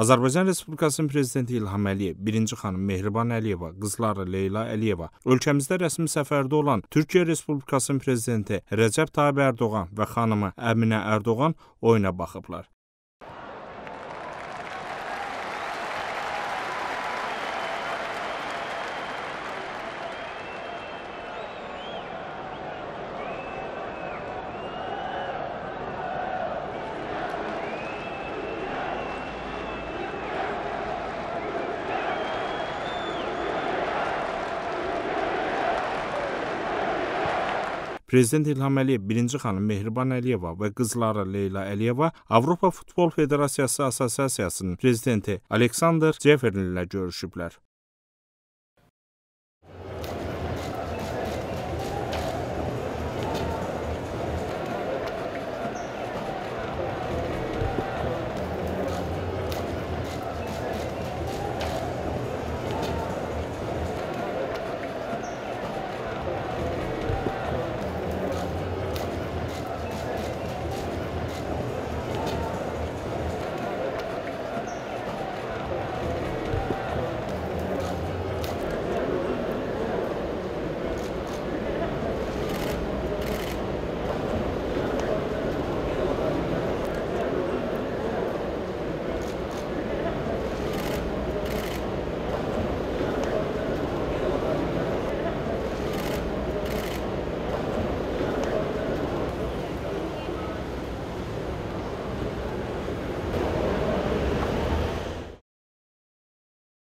Azərbaycan Respublikasının prezidenti İlham Əliyev, birinci xanım Mehriban Əliyeva, qızları Leyla Əliyeva, ölkəmizdə rəsmi səfərdə olan Türkiyə Respublikasının prezidenti Rəcəb Tayyib Ərdoğan və xanımı Əminə Ərdoğan oyuna baxıblar. Prezident İlham Əliyev birinci xanım Mehriban Əliyeva və qızları Leyla Əliyeva Avropa Futbol Federasiyası Assosiasiyasının prezidenti Aleksandr Ceferin ilə görüşüblər.